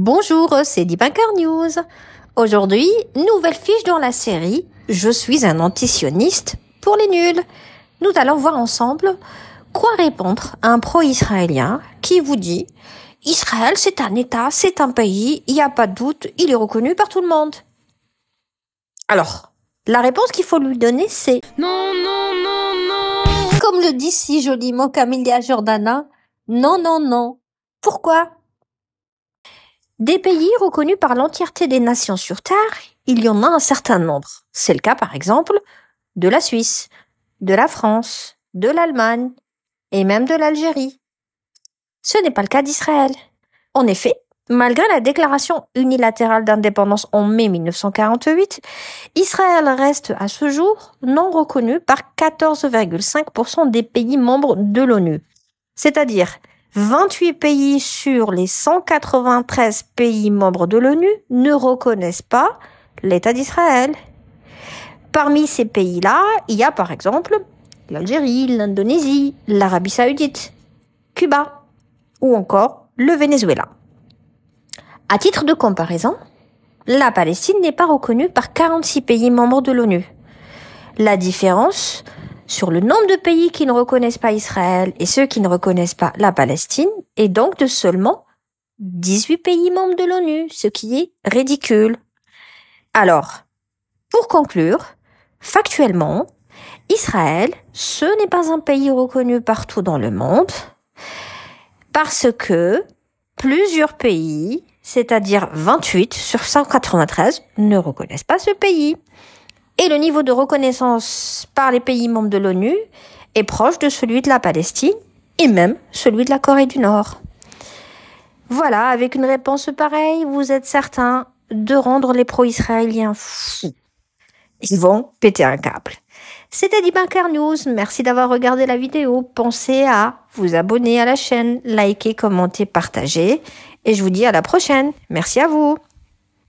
Bonjour, c'est Deepanker News. Aujourd'hui, nouvelle fiche dans la série Je suis un antisioniste pour les nuls. Nous allons voir ensemble quoi répondre à un pro-israélien qui vous dit Israël, c'est un État, c'est un pays, il n'y a pas de doute, il est reconnu par tout le monde. Alors, la réponse qu'il faut lui donner, c'est Non, non, non, non. Comme le dit si joliment Camilla Jordana, non, non, non. Pourquoi des pays reconnus par l'entièreté des nations sur Terre, il y en a un certain nombre. C'est le cas, par exemple, de la Suisse, de la France, de l'Allemagne et même de l'Algérie. Ce n'est pas le cas d'Israël. En effet, malgré la déclaration unilatérale d'indépendance en mai 1948, Israël reste à ce jour non reconnu par 14,5% des pays membres de l'ONU, c'est-à-dire 28 pays sur les 193 pays membres de l'ONU ne reconnaissent pas l'État d'Israël. Parmi ces pays-là, il y a par exemple l'Algérie, l'Indonésie, l'Arabie saoudite, Cuba ou encore le Venezuela. À titre de comparaison, la Palestine n'est pas reconnue par 46 pays membres de l'ONU. La différence, sur le nombre de pays qui ne reconnaissent pas Israël et ceux qui ne reconnaissent pas la Palestine et donc de seulement 18 pays membres de l'ONU, ce qui est ridicule. Alors, pour conclure, factuellement, Israël, ce n'est pas un pays reconnu partout dans le monde parce que plusieurs pays, c'est-à-dire 28 sur 193, ne reconnaissent pas ce pays et le niveau de reconnaissance par les pays membres de l'ONU est proche de celui de la Palestine et même celui de la Corée du Nord. Voilà, avec une réponse pareille, vous êtes certain de rendre les pro-israéliens fous. Ils vont péter un câble. C'était Dibankar News. Merci d'avoir regardé la vidéo. Pensez à vous abonner à la chaîne, liker, commenter, partager. Et je vous dis à la prochaine. Merci à vous.